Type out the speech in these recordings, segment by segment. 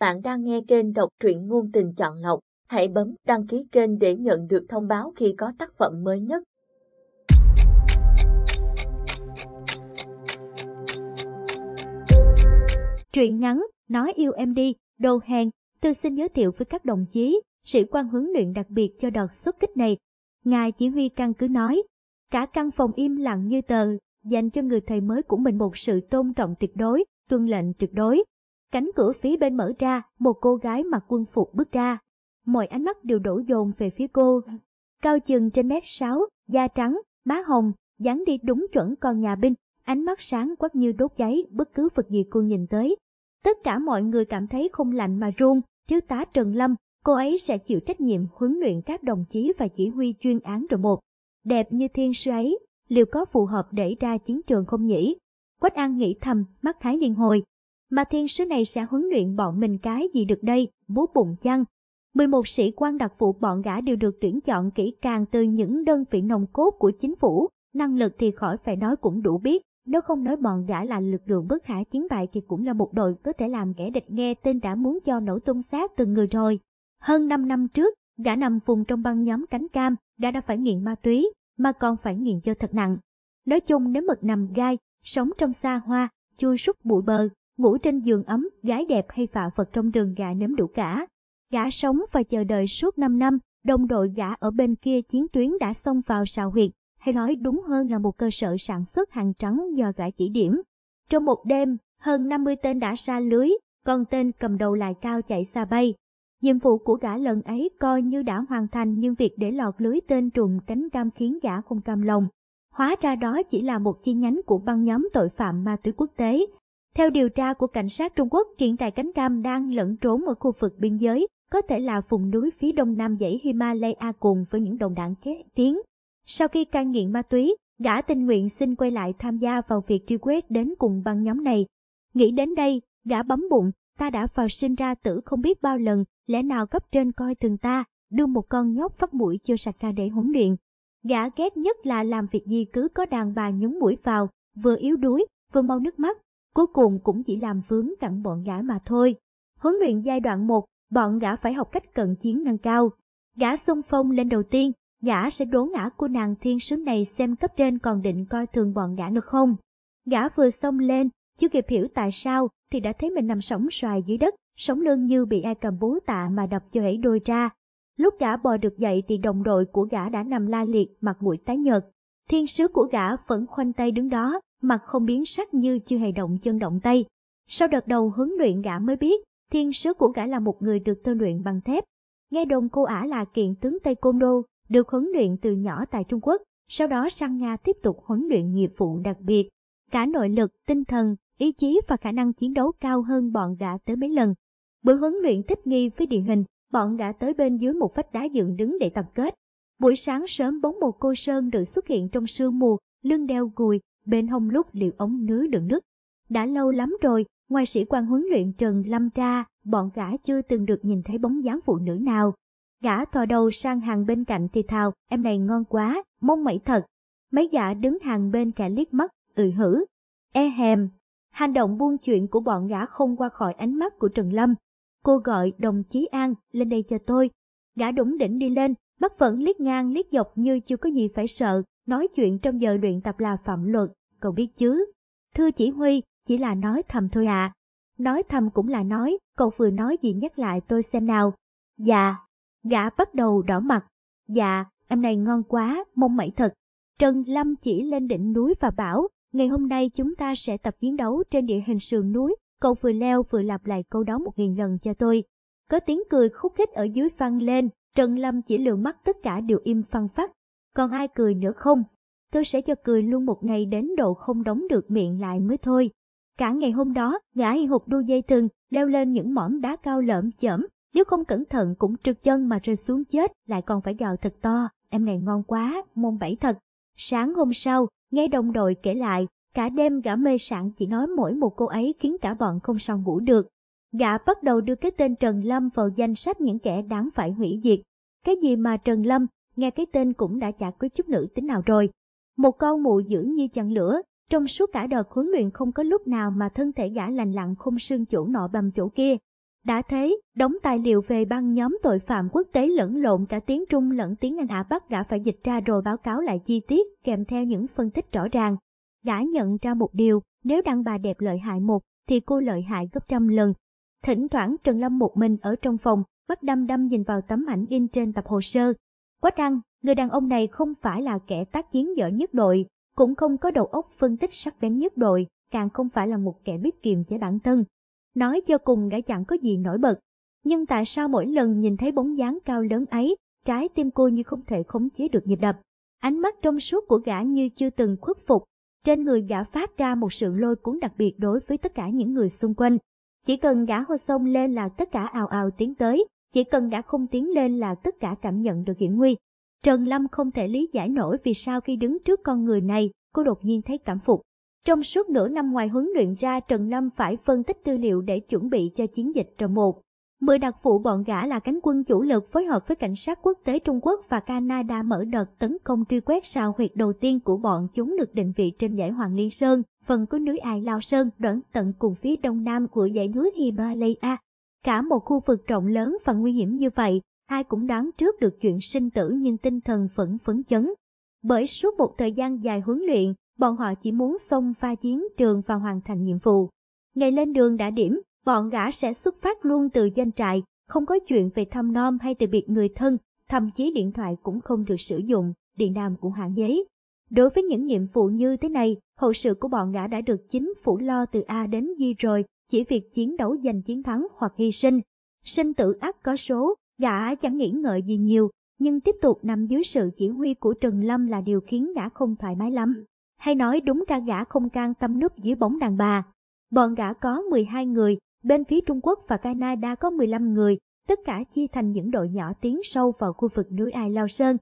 Bạn đang nghe kênh đọc truyện ngôn tình chọn lọc. Hãy bấm đăng ký kênh để nhận được thông báo khi có tác phẩm mới nhất. Truyện ngắn Nói yêu em đi, đồ Hèn, tôi xin giới thiệu với các đồng chí, sĩ quan huấn luyện đặc biệt cho đợt xuất kích này. Ngài chỉ huy căn cứ nói, cả căn phòng im lặng như tờ, dành cho người thầy mới của mình một sự tôn trọng tuyệt đối, tuân lệnh tuyệt đối. Cánh cửa phía bên mở ra, một cô gái mặc quân phục bước ra. Mọi ánh mắt đều đổ dồn về phía cô. Cao chừng trên mét sáu, da trắng, má hồng, dáng đi đúng chuẩn con nhà binh, ánh mắt sáng quắc như đốt cháy bất cứ vật gì cô nhìn tới. Tất cả mọi người cảm thấy không lạnh mà run, thiếu tá Trần Lâm, cô ấy sẽ chịu trách nhiệm huấn luyện các đồng chí và chỉ huy chuyên án rồi một. Đẹp như thiên sư ấy, liệu có phù hợp để ra chiến trường không nhỉ? Quách An nghĩ thầm, mắt Thái Liên hồi, mà thiên sứ này sẽ huấn luyện bọn mình cái gì được đây, bố bụng chăng. 11 sĩ quan đặc vụ bọn gã đều được tuyển chọn kỹ càng từ những đơn vị nòng cốt của chính phủ, năng lực thì khỏi phải nói cũng đủ biết, nếu không nói bọn gã là lực lượng bất khả chiến bại thì cũng là một đội có thể làm kẻ địch nghe tên đã muốn cho nổ tung xác từng người rồi. Hơn 5 năm trước, gã nằm vùng trong băng nhóm cánh cam, đã đã phải nghiện ma túy, mà còn phải nghiện cho thật nặng. Nói chung nếu mực nằm gai, sống trong xa hoa, chui súc bụi bờ, ngủ trên giường ấm, gái đẹp hay phạ vật trong đường gã nếm đủ cả. Gã sống và chờ đợi suốt 5 năm, đồng đội gã ở bên kia chiến tuyến đã xông vào sào huyệt, hay nói đúng hơn là một cơ sở sản xuất hàng trắng do gã chỉ điểm. Trong một đêm, hơn 50 tên đã xa lưới, còn tên cầm đầu lại cao chạy xa bay. Nhiệm vụ của gã lần ấy coi như đã hoàn thành nhưng việc để lọt lưới tên trùng cánh cam khiến gã không cam lòng. Hóa ra đó chỉ là một chi nhánh của băng nhóm tội phạm ma túy quốc tế, theo điều tra của cảnh sát Trung Quốc, hiện tại cánh cam đang lẫn trốn ở khu vực biên giới, có thể là vùng núi phía đông nam dãy Himalaya cùng với những đồng đảng kế tiến. Sau khi cai nghiện ma túy, gã tình nguyện xin quay lại tham gia vào việc truy quét đến cùng băng nhóm này. Nghĩ đến đây, gã bấm bụng, ta đã vào sinh ra tử không biết bao lần, lẽ nào cấp trên coi thường ta, đưa một con nhóc phát mũi chưa sạch ra để huấn luyện. Gã ghét nhất là làm việc gì cứ có đàn bà nhúng mũi vào, vừa yếu đuối, vừa mau nước mắt, cuối cùng cũng chỉ làm vướng cặn bọn gã mà thôi. Huấn luyện giai đoạn 1, bọn gã phải học cách cận chiến nâng cao. Gã xung phong lên đầu tiên, gã sẽ đố ngã cô nàng thiên sứ này xem cấp trên còn định coi thường bọn gã nữa không. Gã vừa xông lên, chưa kịp hiểu tại sao thì đã thấy mình nằm sóng xoài dưới đất, sống lưng như bị ai cầm búa tạ mà đập cho hãy đôi ra. Lúc gã bò được dậy thì đồng đội của gã đã nằm la liệt mặt mũi tái nhợt. Thiên sứ của gã vẫn khoanh tay đứng đó, mặt không biến sắc như chưa hề động chân động tay. Sau đợt đầu huấn luyện gã mới biết, thiên sứ của gã là một người được tôi luyện bằng thép. Nghe đồn cô ả là kiện tướng Tây Côn Đô, được huấn luyện từ nhỏ tại Trung Quốc, sau đó sang Nga tiếp tục huấn luyện nghiệp vụ đặc biệt. Cả nội lực, tinh thần, ý chí và khả năng chiến đấu cao hơn bọn gã tới mấy lần. Buổi huấn luyện thích nghi với địa hình, bọn gã tới bên dưới một vách đá dựng đứng để tập kết. Buổi sáng sớm bóng một cô sơn được xuất hiện trong sương mù, lưng đeo gùi, bên hông lúc liều ống nứa đựng nước. Đã lâu lắm rồi, ngoài sĩ quan huấn luyện Trần Lâm ra, bọn gã chưa từng được nhìn thấy bóng dáng phụ nữ nào. Gã thò đầu sang hàng bên cạnh thì thào, em này ngon quá, mong mẩy thật. Mấy gã đứng hàng bên cả liếc mắt, ừ hử, e hèm. Hành động buông chuyện của bọn gã không qua khỏi ánh mắt của Trần Lâm. Cô gọi đồng chí An lên đây cho tôi. Gã đủng đỉnh đi lên, mắt vẫn liếc ngang liếc dọc như chưa có gì phải sợ, nói chuyện trong giờ luyện tập là phạm luật, cậu biết chứ. Thưa chỉ huy chỉ là nói thầm thôi à. Nói thầm cũng là nói, cậu vừa nói gì nhắc lại tôi xem nào. Dạ, gã bắt đầu đỏ mặt. Dạ, em này ngon quá, mong mẩy thật. Trần Lâm chỉ lên đỉnh núi và bảo, ngày hôm nay chúng ta sẽ tập chiến đấu trên địa hình sườn núi. Cậu vừa leo vừa lặp lại câu đó một nghìn lần cho tôi. Có tiếng cười khúc khích ở dưới vang lên, Trần Lâm chỉ lượng mắt tất cả đều im phăng phát còn ai cười nữa không? Tôi sẽ cho cười luôn một ngày đến độ không đóng được miệng lại mới thôi. Cả ngày hôm đó, gã y hụt đu dây thừng, leo lên những mỏm đá cao lợm chởm, nếu không cẩn thận cũng trượt chân mà rơi xuống chết, lại còn phải gào thật to, em này ngon quá, môn bảy thật. Sáng hôm sau, nghe đồng đội kể lại, cả đêm gã mê sảng chỉ nói mỗi một cô ấy khiến cả bọn không sao ngủ được. Gã bắt đầu đưa cái tên Trần Lâm vào danh sách những kẻ đáng phải hủy diệt. Cái gì mà Trần Lâm, nghe cái tên cũng đã chả có chút nữ tính nào rồi. Một con mụ dữ như chặn lửa, trong suốt cả đợt huấn luyện không có lúc nào mà thân thể gã lành lặng không sưng chỗ nọ bầm chỗ kia. Đã thế, đóng tài liệu về băng nhóm tội phạm quốc tế lẫn lộn cả tiếng Trung lẫn tiếng Anh hạ bắt đã phải dịch ra rồi báo cáo lại chi tiết kèm theo những phân tích rõ ràng. Gã nhận ra một điều, nếu đăng bà đẹp lợi hại một, thì cô lợi hại gấp trăm lần. Thỉnh thoảng Trần Lâm một mình ở trong phòng, mắt đăm đăm nhìn vào tấm ảnh in trên tập hồ sơ, Quá trăng, người đàn ông này không phải là kẻ tác chiến dở nhất đội, cũng không có đầu óc phân tích sắc bén nhất đội, càng không phải là một kẻ biết kiềm chế bản thân. Nói cho cùng gã chẳng có gì nổi bật, nhưng tại sao mỗi lần nhìn thấy bóng dáng cao lớn ấy, trái tim cô như không thể khống chế được nhịp đập. Ánh mắt trong suốt của gã như chưa từng khuất phục, trên người gã phát ra một sự lôi cuốn đặc biệt đối với tất cả những người xung quanh. Chỉ cần gã hô sông lên là tất cả ào ào tiến tới, chỉ cần đã không tiến lên là tất cả cảm nhận được hiểm nguy. Trần Lâm không thể lý giải nổi vì sao khi đứng trước con người này, cô đột nhiên thấy cảm phục. Trong suốt nửa năm ngoài huấn luyện ra, Trần Lâm phải phân tích tư liệu để chuẩn bị cho chiến dịch trò một. Mười đặc vụ bọn gã là cánh quân chủ lực phối hợp với cảnh sát quốc tế Trung Quốc và Canada mở đợt tấn công truy quét sao huyệt đầu tiên của bọn chúng được định vị trên dãy Hoàng Liên Sơn, phần của núi Ai Lao Sơn đoạn tận cùng phía đông nam của dãy núi Himalaya. Cả một khu vực rộng lớn và nguy hiểm như vậy, ai cũng đoán trước được chuyện sinh tử nhưng tinh thần vẫn phấn chấn. Bởi suốt một thời gian dài huấn luyện, bọn họ chỉ muốn xông pha chiến trường và hoàn thành nhiệm vụ. Ngày lên đường đã điểm, bọn gã sẽ xuất phát luôn từ doanh trại, không có chuyện về thăm nom hay từ biệt người thân, thậm chí điện thoại cũng không được sử dụng, điện đàm cũng hạn chế. Đối với những nhiệm vụ như thế này, hậu sự của bọn gã đã được chính phủ lo từ A đến Di rồi, chỉ việc chiến đấu giành chiến thắng hoặc hy sinh. Sinh tử ác có số, gã chẳng nghĩ ngợi gì nhiều, nhưng tiếp tục nằm dưới sự chỉ huy của Trần Lâm là điều khiến gã không thoải mái lắm. Hay nói đúng ra gã không can tâm núp dưới bóng đàn bà. Bọn gã có 12 người, bên phía Trung Quốc và Canada có 15 người, tất cả chia thành những đội nhỏ tiến sâu vào khu vực núi Ai Lao Sơn.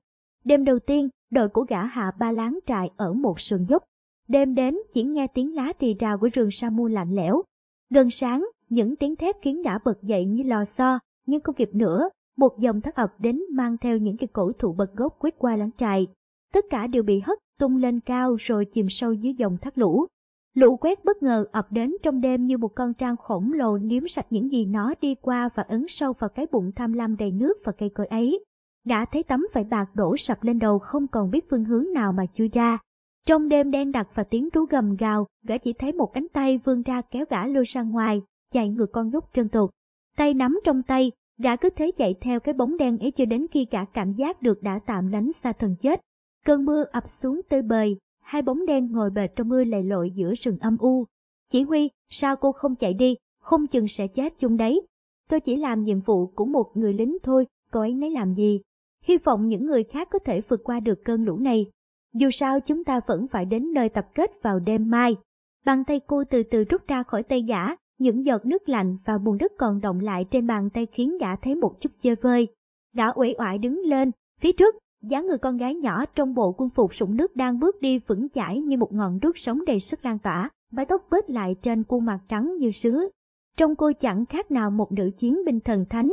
Đêm đầu tiên, đội của gã hạ ba láng trại ở một sườn dốc. Đêm đến chỉ nghe tiếng lá trì rào của rừng sa mu lạnh lẽo, Gần sáng, những tiếng thép khiến đã bật dậy như lò xo, nhưng không kịp nữa, một dòng thác ập đến mang theo những cây cổ thụ bật gốc quét qua láng trại. Tất cả đều bị hất tung lên cao rồi chìm sâu dưới dòng thác lũ. Lũ quét bất ngờ ập đến trong đêm như một con trang khổng lồ liếm sạch những gì nó đi qua và ấn sâu vào cái bụng tham lam đầy nước và cây cối ấy. Đã thấy tấm vải bạc đổ sập lên đầu không còn biết phương hướng nào mà chui ra. Trong đêm đen đặc và tiếng rú gầm gào, gã chỉ thấy một cánh tay vươn ra kéo gã lôi sang ngoài, chạy ngược con nhúc chân tuột. Tay nắm trong tay, gã cứ thế chạy theo cái bóng đen ấy cho đến khi cả cảm giác được đã tạm lánh xa thần chết. Cơn mưa ập xuống tới bời, hai bóng đen ngồi bệt trong mưa lầy lội giữa rừng âm u. Chỉ huy, sao cô không chạy đi, không chừng sẽ chết chung đấy. Tôi chỉ làm nhiệm vụ của một người lính thôi, cô ấy nấy làm gì. Hy vọng những người khác có thể vượt qua được cơn lũ này, dù sao chúng ta vẫn phải đến nơi tập kết vào đêm mai. Bàn tay cô từ từ rút ra khỏi tay gã, những giọt nước lạnh và bùn đất còn động lại trên bàn tay khiến gã thấy một chút chê vơi. Gã uể oải đứng lên, phía trước, dáng người con gái nhỏ trong bộ quân phục sũng nước đang bước đi vững chãi như một ngọn đuốc sống đầy sức lan tỏa, mái tóc vết lại trên khuôn mặt trắng như sứa. Trong cô chẳng khác nào một nữ chiến binh thần thánh,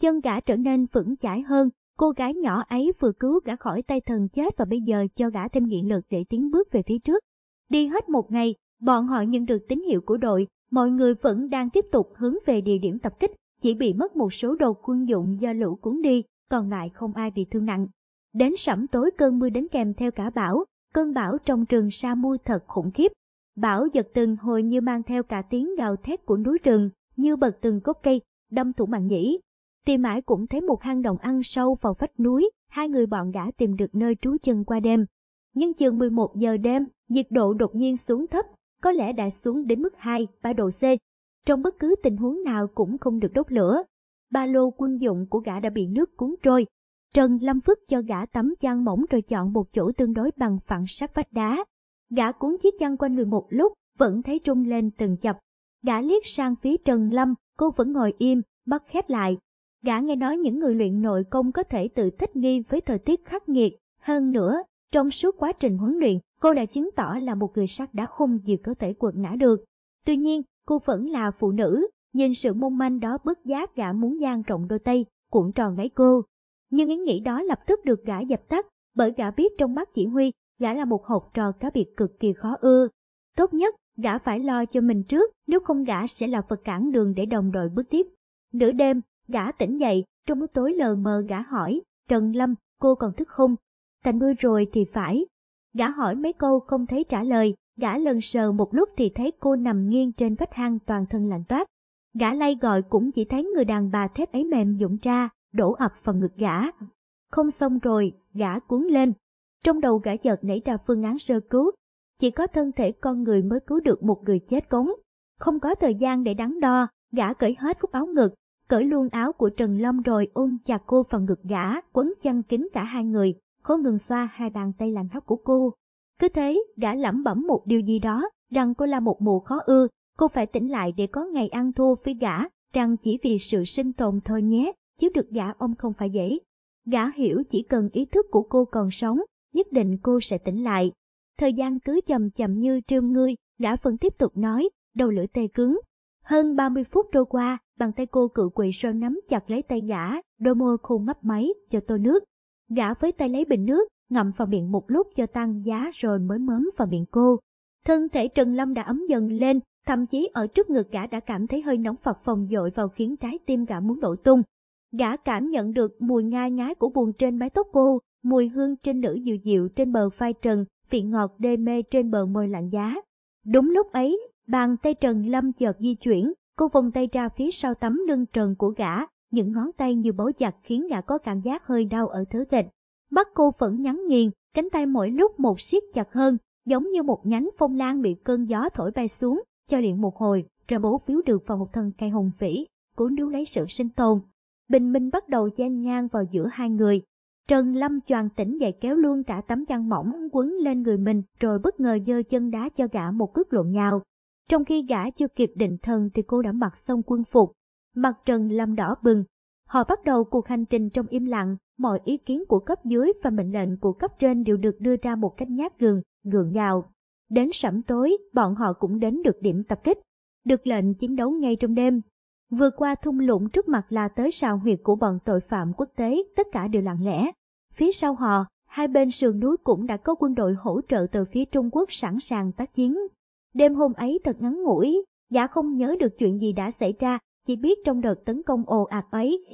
chân gã trở nên vững chãi hơn, Cô gái nhỏ ấy vừa cứu gã khỏi tay thần chết và bây giờ cho gã thêm nghị lực để tiến bước về phía trước. Đi hết một ngày, bọn họ nhận được tín hiệu của đội, mọi người vẫn đang tiếp tục hướng về địa điểm tập kích, chỉ bị mất một số đồ quân dụng do lũ cuốn đi, còn lại không ai bị thương nặng. Đến sẩm tối cơn mưa đến kèm theo cả bão, cơn bão trong trường sa mui thật khủng khiếp. Bão giật từng hồi như mang theo cả tiếng gào thét của núi rừng, như bật từng gốc cây, đâm thủng màng nhĩ, tìm mãi cũng thấy một hang động ăn sâu vào vách núi, hai người bọn gã tìm được nơi trú chân qua đêm. Nhưng chừng 11 giờ đêm, nhiệt độ đột nhiên xuống thấp, có lẽ đã xuống đến mức 2, 3 độ C. Trong bất cứ tình huống nào cũng không được đốt lửa. Ba lô quân dụng của gã đã bị nước cuốn trôi. Trần Lâm Phước cho gã tắm chăn mỏng rồi chọn một chỗ tương đối bằng phẳng sát vách đá. Gã cuốn chiếc chăn quanh người một lúc, vẫn thấy trung lên từng chập. Gã liếc sang phía Trần Lâm, cô vẫn ngồi im, mắt khép lại, gã nghe nói những người luyện nội công có thể tự thích nghi với thời tiết khắc nghiệt. Hơn nữa, trong suốt quá trình huấn luyện, cô đã chứng tỏ là một người sắt đã không gì có thể quật ngã được. Tuy nhiên, cô vẫn là phụ nữ, nhìn sự mong manh đó bất giác gã muốn dang rộng đôi tay, cuộn tròn gáy cô. Nhưng ý nghĩ đó lập tức được gã dập tắt, bởi gã biết trong mắt chỉ huy, gã là một hột trò cá biệt cực kỳ khó ưa. Tốt nhất, gã phải lo cho mình trước, nếu không gã sẽ là vật cản đường để đồng đội bước tiếp. Nửa đêm, Gã tỉnh dậy, trong lúc tối lờ mờ gã hỏi, Trần Lâm, cô còn thức không? Thành mưa rồi thì phải. Gã hỏi mấy câu không thấy trả lời, gã lần sờ một lúc thì thấy cô nằm nghiêng trên vách hang toàn thân lạnh toát. Gã lay gọi cũng chỉ thấy người đàn bà thép ấy mềm dũng ra, đổ ập vào ngực gã. Không xong rồi, gã cuốn lên. Trong đầu gã chợt nảy ra phương án sơ cứu. Chỉ có thân thể con người mới cứu được một người chết cống. Không có thời gian để đắn đo, gã cởi hết cúc áo ngực, cởi luôn áo của Trần Long rồi ôm chặt cô vào ngực gã, quấn chăn kín cả hai người, không ngừng xoa hai bàn tay lạnh hóc của cô. Cứ thế, gã lẩm bẩm một điều gì đó, rằng cô là một mụ khó ưa, cô phải tỉnh lại để có ngày ăn thua với gã, rằng chỉ vì sự sinh tồn thôi nhé, chứ được gã ông không phải dễ. Gã hiểu chỉ cần ý thức của cô còn sống, nhất định cô sẽ tỉnh lại. Thời gian cứ chậm chậm như trương ngươi, gã vẫn tiếp tục nói, đầu lưỡi tê cứng, hơn 30 phút trôi qua, bàn tay cô cự quỵ sơn nắm chặt lấy tay gã, đôi môi khôn mấp máy cho tô nước. Gã với tay lấy bình nước, ngậm vào miệng một lúc cho tăng giá rồi mới mớm vào miệng cô. Thân thể Trần Lâm đã ấm dần lên, thậm chí ở trước ngực gã đã cảm thấy hơi nóng phập phồng dội vào khiến trái tim gã muốn nổ tung. Gã cảm nhận được mùi ngai ngái của buồn trên mái tóc cô, mùi hương trên nữ dịu dịu trên bờ vai Trần, vị ngọt đê mê trên bờ môi lạnh giá. Đúng lúc ấy, Bàn tay Trần Lâm chợt di chuyển, cô vòng tay ra phía sau tấm lưng trần của gã, những ngón tay như bấu chặt khiến gã có cảm giác hơi đau ở thứ thịt. Mắt cô vẫn nhắn nghiền, cánh tay mỗi lúc một siết chặt hơn, giống như một nhánh phong lan bị cơn gió thổi bay xuống, cho điện một hồi, rồi bố phiếu được vào một thân cây hùng vĩ, cố níu lấy sự sinh tồn. Bình minh bắt đầu gian ngang vào giữa hai người. Trần Lâm choàng tỉnh dậy kéo luôn cả tấm chăn mỏng quấn lên người mình rồi bất ngờ giơ chân đá cho gã một cước lộn nhào. Trong khi gã chưa kịp định thần thì cô đã mặc xong quân phục. Mặt trần làm đỏ bừng. Họ bắt đầu cuộc hành trình trong im lặng, mọi ý kiến của cấp dưới và mệnh lệnh của cấp trên đều được đưa ra một cách nhát gừng, gượng gạo. Đến sẩm tối, bọn họ cũng đến được điểm tập kích, được lệnh chiến đấu ngay trong đêm. Vừa qua thung lũng trước mặt là tới sào huyệt của bọn tội phạm quốc tế, tất cả đều lặng lẽ. Phía sau họ, hai bên sườn núi cũng đã có quân đội hỗ trợ từ phía Trung Quốc sẵn sàng tác chiến. Đêm hôm ấy thật ngắn ngủi, Gã không nhớ được chuyện gì đã xảy ra, chỉ biết trong đợt tấn công ồ ạt ấy,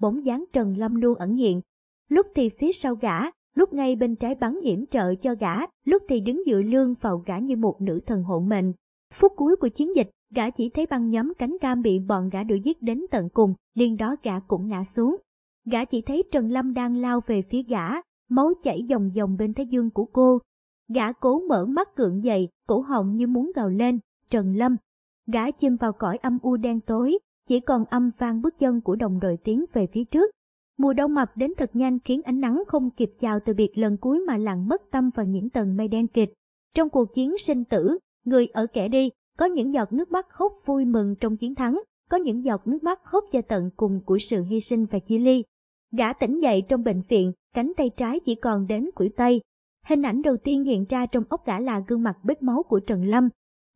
bóng dáng Trần Lâm luôn ẩn hiện. Lúc thì phía sau gã, lúc ngay bên trái bắn hiểm trợ cho gã, lúc thì đứng dựa lương vào gã như một nữ thần hộ mệnh. Phút cuối của chiến dịch, gã chỉ thấy băng nhóm cánh cam bị bọn gã đuổi giết đến tận cùng, liền đó gã cũng ngã xuống. Gã chỉ thấy Trần Lâm đang lao về phía gã, máu chảy dòng dòng bên thái dương của cô, Gã cố mở mắt cưỡng dậy, cổ họng như muốn gào lên, Trần Lâm. Gã chìm vào cõi âm u đen tối, chỉ còn âm vang bước chân của đồng đội tiến về phía trước. Mùa đông mập đến thật nhanh khiến ánh nắng không kịp chào từ biệt lần cuối mà lặng mất tâm vào những tầng mây đen kịch. Trong cuộc chiến sinh tử, người ở kẻ đi, có những giọt nước mắt khóc vui mừng trong chiến thắng, có những giọt nước mắt khóc cho tận cùng của sự hy sinh và chia ly. Gã tỉnh dậy trong bệnh viện, cánh tay trái chỉ còn đến quỷ tay, Hình ảnh đầu tiên hiện ra trong ốc gã là gương mặt bết máu của Trần Lâm.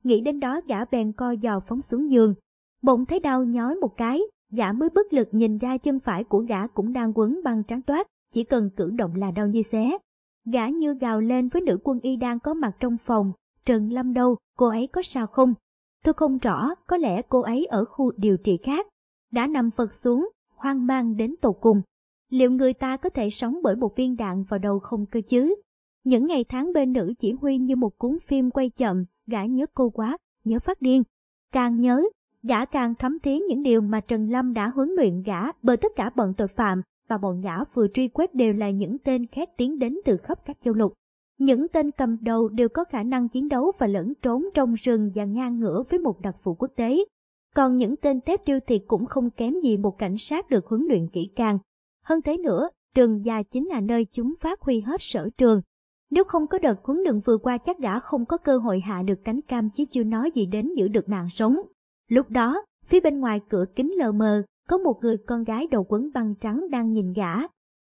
Nghĩ đến đó gã bèn co giò phóng xuống giường. Bỗng thấy đau nhói một cái, gã mới bất lực nhìn ra chân phải của gã cũng đang quấn băng trắng toát, chỉ cần cử động là đau như xé. Gã như gào lên với nữ quân y đang có mặt trong phòng, Trần Lâm đâu, cô ấy có sao không? Tôi không rõ, có lẽ cô ấy ở khu điều trị khác. Đã nằm phật xuống, hoang mang đến tột cùng. Liệu người ta có thể sống bởi một viên đạn vào đầu không cơ chứ? Những ngày tháng bên nữ chỉ huy như một cuốn phim quay chậm, gã nhớ cô quá, nhớ phát điên. Càng nhớ, gã càng thấm thía những điều mà Trần Lâm đã huấn luyện gã bởi tất cả bọn tội phạm và bọn gã vừa truy quét đều là những tên khét tiếng đến từ khắp các châu lục. Những tên cầm đầu đều có khả năng chiến đấu và lẫn trốn trong rừng và ngang ngửa với một đặc vụ quốc tế. Còn những tên tép tiêu thì cũng không kém gì một cảnh sát được huấn luyện kỹ càng. Hơn thế nữa, trường già chính là nơi chúng phát huy hết sở trường, nếu không có đợt huấn luyện vừa qua chắc đã không có cơ hội hạ được cánh cam chứ chưa nói gì đến giữ được nàng sống. Lúc đó, phía bên ngoài cửa kính lờ mờ, có một người con gái đầu quấn băng trắng đang nhìn gã.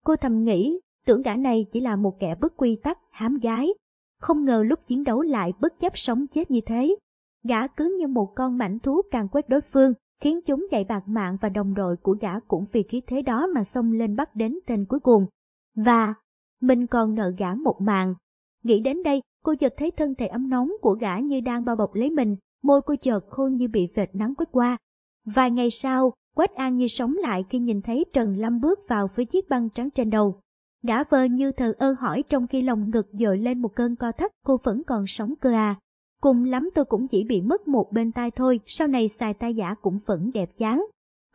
Cô thầm nghĩ, tưởng gã này chỉ là một kẻ bất quy tắc, hám gái. Không ngờ lúc chiến đấu lại bất chấp sống chết như thế. Gã cứ như một con mảnh thú càng quét đối phương, khiến chúng chạy bạc mạng và đồng đội của gã cũng vì khí thế đó mà xông lên bắt đến tên cuối cùng. Và mình còn nợ gã một mạng. Nghĩ đến đây, cô chợt thấy thân thể ấm nóng của gã như đang bao bọc lấy mình, môi cô chợt khô như bị vệt nắng quét qua. Vài ngày sau, Quách An như sống lại khi nhìn thấy Trần Lâm bước vào với chiếc băng trắng trên đầu. Đã vờ như thờ ơ hỏi trong khi lòng ngực dội lên một cơn co thắt cô vẫn còn sống cơ à. Cùng lắm tôi cũng chỉ bị mất một bên tai thôi, sau này xài tai giả cũng vẫn đẹp chán.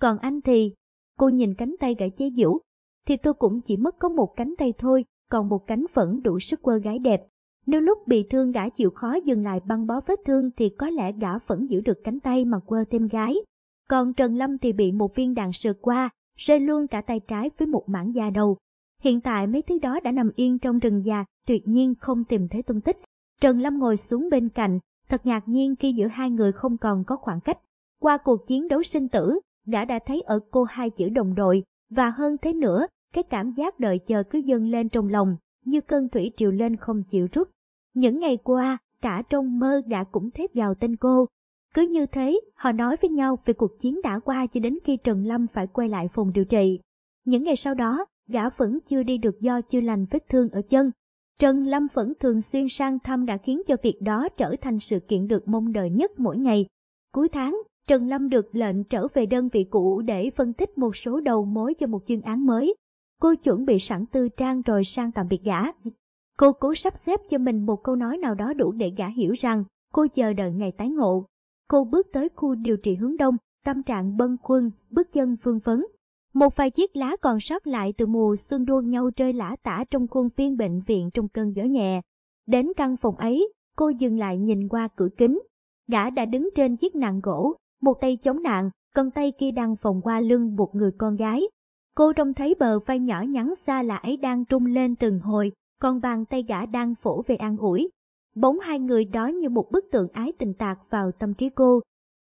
Còn anh thì, cô nhìn cánh tay gã chế giễu, thì tôi cũng chỉ mất có một cánh tay thôi, còn một cánh vẫn đủ sức quơ gái đẹp. Nếu lúc bị thương đã chịu khó dừng lại băng bó vết thương thì có lẽ gã vẫn giữ được cánh tay mà quơ thêm gái. Còn Trần Lâm thì bị một viên đạn sượt qua, rơi luôn cả tay trái với một mảng da đầu. Hiện tại mấy thứ đó đã nằm yên trong rừng già, tuyệt nhiên không tìm thấy tung tích. Trần Lâm ngồi xuống bên cạnh, thật ngạc nhiên khi giữa hai người không còn có khoảng cách. Qua cuộc chiến đấu sinh tử, gã đã thấy ở cô hai chữ đồng đội, và hơn thế nữa cái cảm giác đợi chờ cứ dâng lên trong lòng, như cơn thủy triều lên không chịu rút. Những ngày qua, cả trong mơ đã cũng thét vào tên cô. Cứ như thế, họ nói với nhau về cuộc chiến đã qua cho đến khi Trần Lâm phải quay lại phòng điều trị. Những ngày sau đó, gã vẫn chưa đi được do chưa lành vết thương ở chân. Trần Lâm vẫn thường xuyên sang thăm đã khiến cho việc đó trở thành sự kiện được mong đợi nhất mỗi ngày. Cuối tháng, Trần Lâm được lệnh trở về đơn vị cũ để phân tích một số đầu mối cho một chuyên án mới. Cô chuẩn bị sẵn tư trang rồi sang tạm biệt gã. Cô cố sắp xếp cho mình một câu nói nào đó đủ để gã hiểu rằng cô chờ đợi ngày tái ngộ. Cô bước tới khu điều trị hướng đông, tâm trạng bâng khuâng, bước chân phương phấn. Một vài chiếc lá còn sót lại từ mùa xuân đua nhau rơi lả tả trong khuôn viên bệnh viện trong cơn gió nhẹ. Đến căn phòng ấy, cô dừng lại nhìn qua cửa kính. Gã đã đứng trên chiếc nạng gỗ, một tay chống nạn, còn tay kia đang phòng qua lưng một người con gái, Cô trông thấy bờ vai nhỏ nhắn xa lạ ấy đang trung lên từng hồi, còn bàn tay gã đang phổ về an ủi. Bóng hai người đó như một bức tượng ái tình tạc vào tâm trí cô.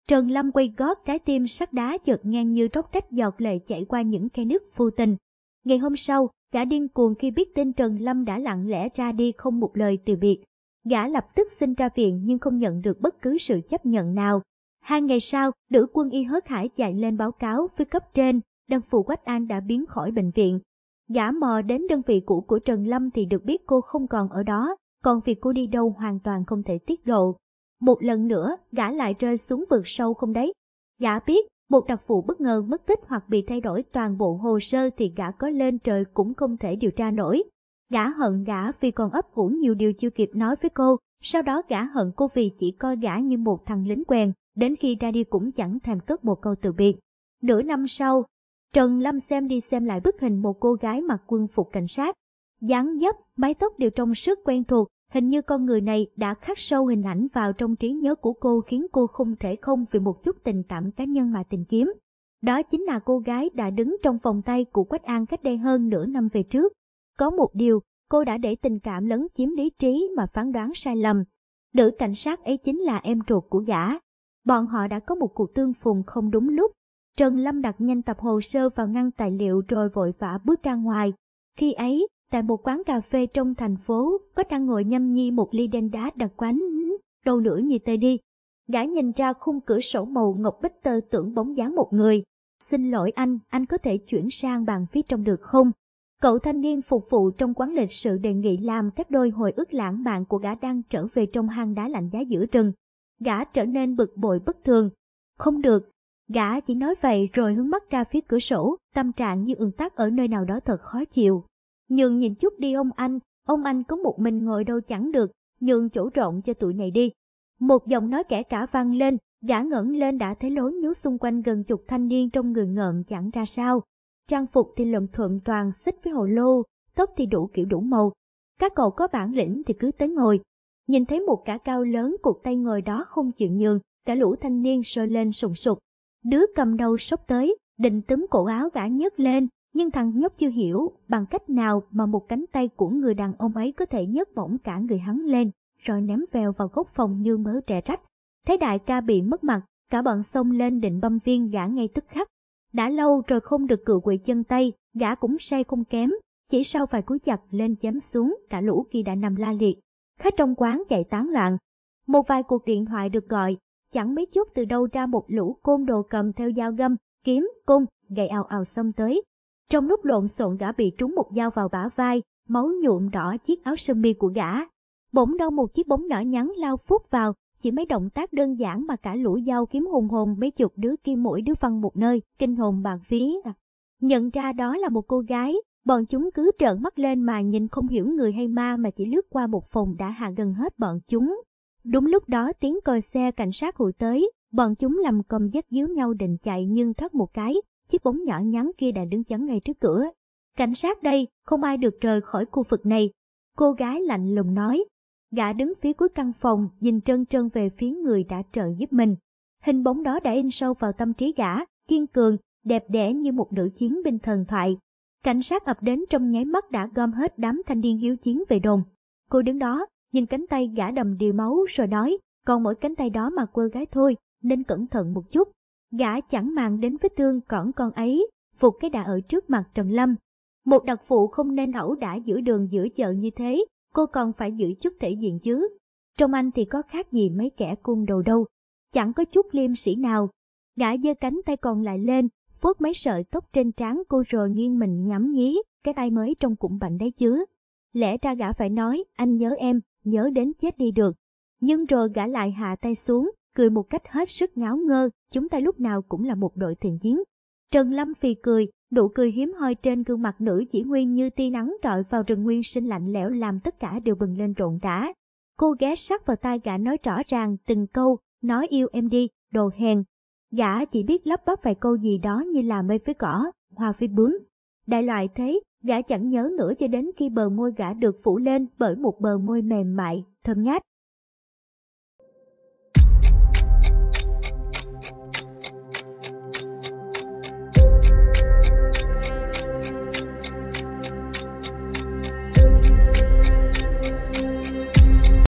Trần Lâm quay gót trái tim sắt đá chợt ngang như tróc rách giọt lệ chảy qua những khe nước vô tình. Ngày hôm sau, gã điên cuồng khi biết tin Trần Lâm đã lặng lẽ ra đi không một lời từ biệt. Gã lập tức xin ra viện nhưng không nhận được bất cứ sự chấp nhận nào. Hai ngày sau, nữ quân y hớt hải chạy lên báo cáo với cấp trên Đăng phụ Quách An đã biến khỏi bệnh viện. Giả mò đến đơn vị cũ của Trần Lâm thì được biết cô không còn ở đó, còn việc cô đi đâu hoàn toàn không thể tiết lộ. Một lần nữa, gã lại rơi xuống vực sâu không đấy. Gã biết, một đặc vụ bất ngờ mất tích hoặc bị thay đổi toàn bộ hồ sơ thì gã có lên trời cũng không thể điều tra nổi. Gã hận gã vì còn ấp ủ nhiều điều chưa kịp nói với cô, sau đó gã hận cô vì chỉ coi gã như một thằng lính quen, đến khi ra đi cũng chẳng thèm cất một câu từ biệt. Nửa năm sau, Trần Lâm xem đi xem lại bức hình một cô gái mặc quân phục cảnh sát. dáng dấp, mái tóc đều trong sức quen thuộc, hình như con người này đã khắc sâu hình ảnh vào trong trí nhớ của cô khiến cô không thể không vì một chút tình cảm cá nhân mà tìm kiếm. Đó chính là cô gái đã đứng trong vòng tay của Quách An cách đây hơn nửa năm về trước. Có một điều, cô đã để tình cảm lấn chiếm lý trí mà phán đoán sai lầm. Nữ cảnh sát ấy chính là em ruột của gã. Bọn họ đã có một cuộc tương phùng không đúng lúc, Trần Lâm đặt nhanh tập hồ sơ vào ngăn tài liệu rồi vội vã bước ra ngoài. Khi ấy, tại một quán cà phê trong thành phố, có đang ngồi nhâm nhi một ly đen đá đặc quánh, đầu lửa như tê đi. Gã nhìn ra khung cửa sổ màu ngọc bích tơ tưởng bóng dáng một người. Xin lỗi anh, anh có thể chuyển sang bàn phía trong được không? Cậu thanh niên phục vụ trong quán lịch sự đề nghị làm các đôi hồi ức lãng mạn của gã đang trở về trong hang đá lạnh giá giữa rừng. Gã trở nên bực bội bất thường. Không được, Gã chỉ nói vậy rồi hướng mắt ra phía cửa sổ, tâm trạng như ương tắc ở nơi nào đó thật khó chịu. Nhưng nhìn chút đi ông anh, ông anh có một mình ngồi đâu chẳng được, nhường chỗ rộng cho tụi này đi. Một giọng nói kẻ cả vang lên, gã ngẩn lên đã thấy lối nhú xung quanh gần chục thanh niên trong người ngợm chẳng ra sao. Trang phục thì lượm thuận toàn xích với hồ lô, tóc thì đủ kiểu đủ màu. Các cậu có bản lĩnh thì cứ tới ngồi. Nhìn thấy một cả cao lớn cục tay ngồi đó không chịu nhường, cả lũ thanh niên sôi lên sùng sục, Đứa cầm đầu sốc tới, định túm cổ áo gã nhấc lên, nhưng thằng nhóc chưa hiểu bằng cách nào mà một cánh tay của người đàn ông ấy có thể nhấc bổng cả người hắn lên, rồi ném vèo vào góc phòng như mớ trẻ trách. Thấy đại ca bị mất mặt, cả bọn xông lên định băm viên gã ngay tức khắc. Đã lâu rồi không được cự quỵ chân tay, gã cũng say không kém, chỉ sau vài cú chặt lên chém xuống cả lũ kia đã nằm la liệt. Khách trong quán chạy tán loạn, một vài cuộc điện thoại được gọi chẳng mấy chốc từ đâu ra một lũ côn đồ cầm theo dao găm, kiếm, cung, gậy ào ào xông tới. Trong lúc lộn xộn gã bị trúng một dao vào bả vai, máu nhuộm đỏ chiếc áo sơ mi của gã. Bỗng đâu một chiếc bóng nhỏ nhắn lao phút vào, chỉ mấy động tác đơn giản mà cả lũ dao kiếm hùng hồn mấy chục đứa kim mũi đứa văng một nơi, kinh hồn bàn vía. Nhận ra đó là một cô gái, bọn chúng cứ trợn mắt lên mà nhìn không hiểu người hay ma mà chỉ lướt qua một phòng đã hạ gần hết bọn chúng. Đúng lúc đó tiếng còi xe cảnh sát hụi tới, bọn chúng làm cầm dắt díu nhau định chạy nhưng thoát một cái, chiếc bóng nhỏ nhắn kia đã đứng chắn ngay trước cửa. Cảnh sát đây, không ai được rời khỏi khu vực này. Cô gái lạnh lùng nói. Gã đứng phía cuối căn phòng, nhìn trân trân về phía người đã trợ giúp mình. Hình bóng đó đã in sâu vào tâm trí gã, kiên cường, đẹp đẽ như một nữ chiến binh thần thoại. Cảnh sát ập đến trong nháy mắt đã gom hết đám thanh niên hiếu chiến về đồn. Cô đứng đó, nhìn cánh tay gã đầm đìa máu rồi nói, còn mỗi cánh tay đó mà quơ gái thôi, nên cẩn thận một chút. Gã chẳng mang đến vết thương cỏn con ấy, phục cái đã ở trước mặt Trần Lâm. Một đặc phụ không nên ẩu đả giữa đường giữa chợ như thế, cô còn phải giữ chút thể diện chứ. Trong anh thì có khác gì mấy kẻ cung đầu đâu, chẳng có chút liêm sĩ nào. Gã giơ cánh tay còn lại lên, phớt mấy sợi tóc trên trán cô rồi nghiêng mình ngắm nghí, cái tay mới trong cụm bệnh đấy chứ. Lẽ ra gã phải nói, anh nhớ em, nhớ đến chết đi được. Nhưng rồi gã lại hạ tay xuống, cười một cách hết sức ngáo ngơ, chúng ta lúc nào cũng là một đội thiện chiến. Trần Lâm phì cười, nụ cười hiếm hoi trên gương mặt nữ chỉ nguyên như tia nắng trọi vào rừng nguyên sinh lạnh lẽo làm tất cả đều bừng lên rộn rã. Cô ghé sát vào tai gã nói rõ ràng từng câu, nói yêu em đi, đồ hèn. Gã chỉ biết lắp bắp vài câu gì đó như là mây với cỏ, hoa với bướm, Đại loại thế, gã chẳng nhớ nữa cho đến khi bờ môi gã được phủ lên bởi một bờ môi mềm mại, thơm ngát.